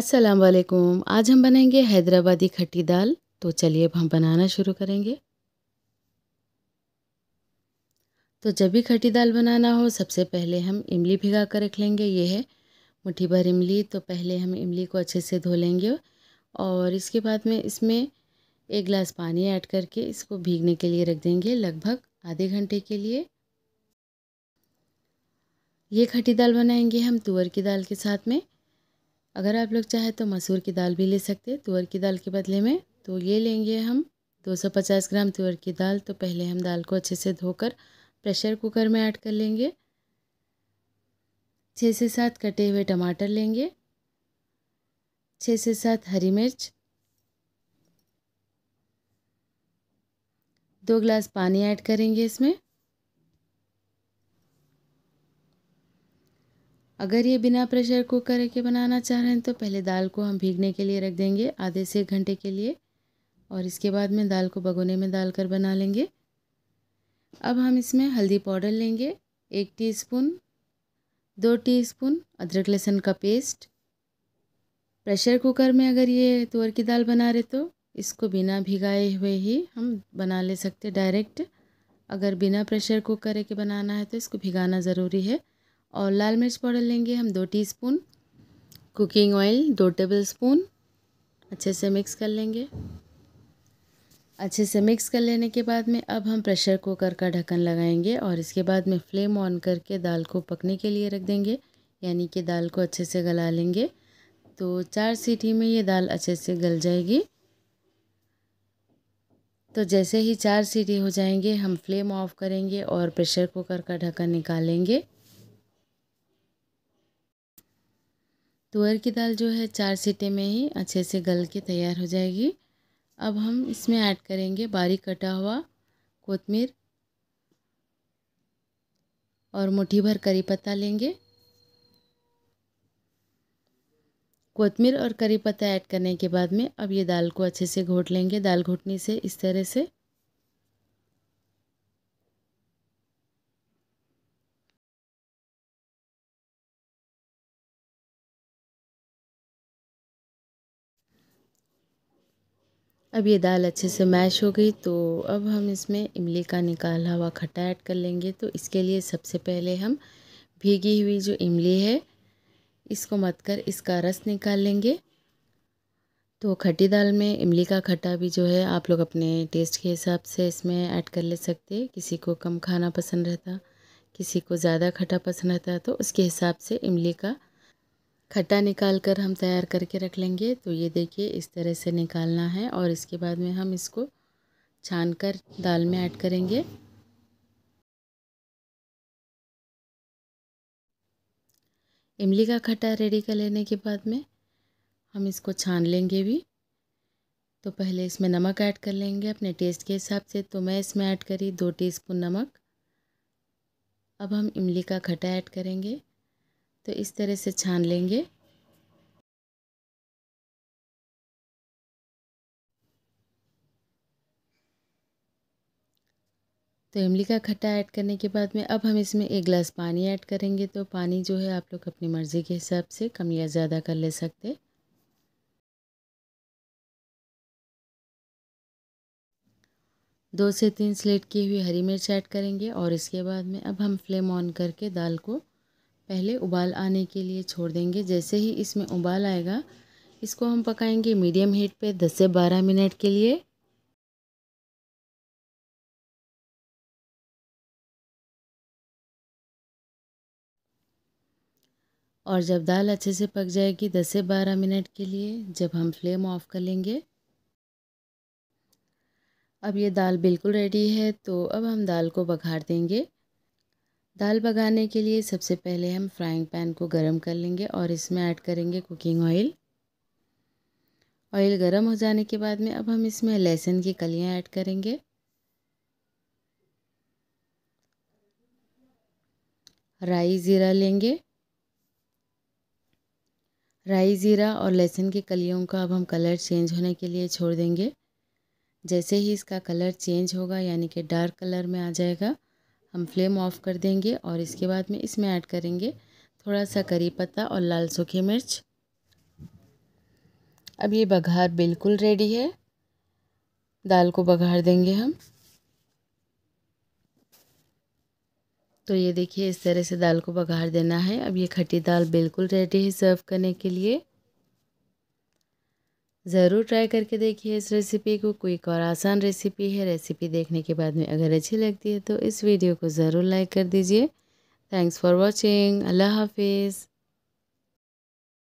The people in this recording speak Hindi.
अस्सलाम वालेकुम आज हम बनाएंगे हैदराबादी खट्टी दाल तो चलिए अब हम बनाना शुरू करेंगे तो जब भी खट्टी दाल बनाना हो सबसे पहले हम इमली भिगा कर रख लेंगे ये है मुट्ठी भर इमली तो पहले हम इमली को अच्छे से धो लेंगे और इसके बाद में इसमें एक गिलास पानी ऐड करके इसको भीगने के लिए रख देंगे लगभग आधे घंटे के लिए ये खट्टी दाल बनाएंगे हम तुअर की दाल के साथ में अगर आप लोग चाहें तो मसूर की दाल भी ले सकते हैं तुअर की दाल के बदले में तो ये लेंगे हम 250 ग्राम तुअर की दाल तो पहले हम दाल को अच्छे से धोकर प्रेशर कुकर में ऐड कर लेंगे छः से सात कटे हुए टमाटर लेंगे छः से सात हरी मिर्च दो ग्लास पानी ऐड करेंगे इसमें अगर ये बिना प्रेशर कुकर के बनाना चाह रहे हैं तो पहले दाल को हम भीगने के लिए रख देंगे आधे से एक घंटे के लिए और इसके बाद में दाल को भगोने में डाल कर बना लेंगे अब हम इसमें हल्दी पाउडर लेंगे एक टीस्पून, दो टीस्पून अदरक लहसुन का पेस्ट प्रेशर कुकर में अगर ये तुअर की दाल बना रहे तो इसको बिना भिगाए हुए ही हम बना ले सकते डायरेक्ट अगर बिना प्रेशर कुकर के बनाना है तो इसको भिगाना ज़रूरी है और लाल मिर्च पाउडर लेंगे हम दो टीस्पून कुकिंग ऑयल दो टेबल स्पून अच्छे से मिक्स कर लेंगे अच्छे से मिक्स कर लेने के बाद में अब हम प्रेशर कुकर का ढक्कन लगाएंगे और इसके बाद में फ्लेम ऑन करके दाल को पकने के लिए रख देंगे यानी कि दाल को अच्छे से गला लेंगे तो चार सीटी में ये दाल अच्छे से गल जाएगी तो जैसे ही चार सीटी हो जाएंगे हम फ्लेम ऑफ करेंगे और प्रेशर कुकर का ढक्कन निकालेंगे तुअर की दाल जो है चार सीटे में ही अच्छे से गल के तैयार हो जाएगी अब हम इसमें ऐड करेंगे बारीक कटा हुआ कोतमीर और मुठ्ठी भर करी पत्ता लेंगे कोतमीर और करी पत्ता ऐड करने के बाद में अब ये दाल को अच्छे से घोट लेंगे दाल घोटने से इस तरह से अब ये दाल अच्छे से मैश हो गई तो अब हम इसमें इमली का निकाला हुआ खट्टा ऐड कर लेंगे तो इसके लिए सबसे पहले हम भीगी हुई जो इमली है इसको मत कर इसका रस निकाल लेंगे तो खट्टी दाल में इमली का खट्टा भी जो है आप लोग अपने टेस्ट के हिसाब से इसमें ऐड कर ले सकते किसी को कम खाना पसंद रहता किसी को ज़्यादा खट्टा पसंद रहता तो उसके हिसाब से इमली का खट्टा निकाल कर हम तैयार करके रख लेंगे तो ये देखिए इस तरह से निकालना है और इसके बाद में हम इसको छान कर दाल में ऐड करेंगे इमली का खट्टा रेडी कर लेने के बाद में हम इसको छान लेंगे भी तो पहले इसमें नमक ऐड कर लेंगे अपने टेस्ट के हिसाब से तो मैं इसमें ऐड करी दो टीस्पून नमक अब हम इमली का खट्टा ऐड करेंगे तो इस तरह से छान लेंगे तो इमली का खट्टा ऐड करने के बाद में अब हम इसमें एक गिलास पानी ऐड करेंगे तो पानी जो है आप लोग अपनी मर्ज़ी के हिसाब से कम या ज़्यादा कर ले सकते दो से तीन स्लेट की हुई हरी मिर्च ऐड करेंगे और इसके बाद में अब हम फ्लेम ऑन करके दाल को पहले उबाल आने के लिए छोड़ देंगे जैसे ही इसमें उबाल आएगा इसको हम पकाएंगे मीडियम हीट पे 10 से 12 मिनट के लिए और जब दाल अच्छे से पक जाएगी 10 से 12 मिनट के लिए जब हम फ्लेम ऑफ कर लेंगे अब ये दाल बिल्कुल रेडी है तो अब हम दाल को बघार देंगे दाल पकाने के लिए सबसे पहले हम फ्राइंग पैन को गरम कर लेंगे और इसमें ऐड करेंगे कुकिंग ऑयल ऑयल गरम हो जाने के बाद में अब हम इसमें लहसुन की कलियां ऐड करेंगे राई ज़ीरा लेंगे राई ज़ीरा और लहसुन की कलियों का अब हम कलर चेंज होने के लिए छोड़ देंगे जैसे ही इसका कलर चेंज होगा यानी कि डार्क कलर में आ जाएगा हम फ्लेम ऑफ़ कर देंगे और इसके बाद में इसमें ऐड करेंगे थोड़ा सा करी पत्ता और लाल सूखी मिर्च अब ये बघार बिल्कुल रेडी है दाल को बघार देंगे हम तो ये देखिए इस तरह से दाल को बघार देना है अब ये खट्टी दाल बिल्कुल रेडी है सर्व करने के लिए ज़रूर ट्राई करके देखिए इस रेसिपी को क्विक और आसान रेसिपी है रेसिपी देखने के बाद में अगर अच्छी लगती है तो इस वीडियो को ज़रूर लाइक कर दीजिए थैंक्स फॉर वॉचिंग अल्लाह हाफिज़